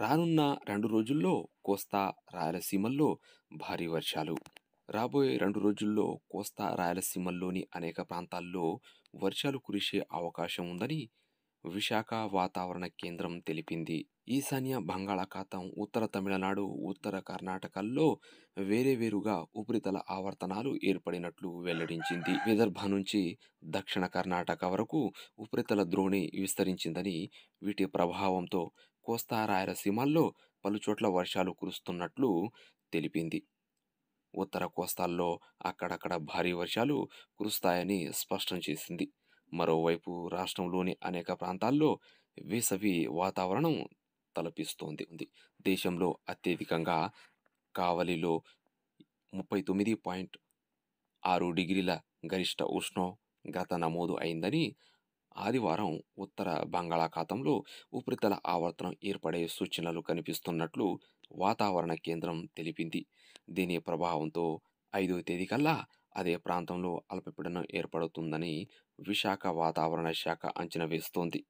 రానున్న రెండు రోజుల్లో కోస్తా రాయలసీమల్లో భారీ వర్షాలు రాబోయే రెండు రోజుల్లో కోస్తా రాయలసీమల్లోని అనేక ప్రాంతాల్లో వర్షాలు కురిసే అవకాశం ఉందని విశాఖ వాతావరణ కేంద్రం తెలిపింది ఈశాన్య బంగాళాఖాతం ఉత్తర తమిళనాడు ఉత్తర కర్ణాటకల్లో వేరే వేరుగా ఉపరితల ఆవర్తనాలు ఏర్పడినట్లు వెల్లడించింది విదర్భ నుంచి దక్షిణ కర్ణాటక వరకు ఉపరితల ద్రోణి విస్తరించిందని వీటి ప్రభావంతో కోస్తా రాయలసీమల్లో పలుచోట్ల వర్షాలు కురుస్తున్నట్లు తెలిపింది ఉత్తర కోస్తాల్లో అక్కడక్కడ భారీ వర్షాలు కురుస్తాయని స్పష్టం చేసింది మరోవైపు రాష్ట్రంలోని అనేక ప్రాంతాల్లో వేసవి వాతావరణం తలపిస్తోంది దేశంలో అత్యధికంగా కావలిలో ముప్పై తొమ్మిది పాయింట్ ఆరు డిగ్రీల గరిష్ట ఉష్ణోగ్రత నమోదు అయిందని ఆదివారం ఉత్తర బంగాళాఖాతంలో ఉపరితల ఆవర్తనం ఏర్పడే సూచనలు కనిపిస్తున్నట్లు వాతావరణ కేంద్రం తెలిపింది దీని ప్రభావంతో ఐదో తేదీ కల్లా అదే ప్రాంతంలో అల్పపీడనం ఏర్పడుతుందని విశాఖ వాతావరణ శాఖ అంచనా వేస్తోంది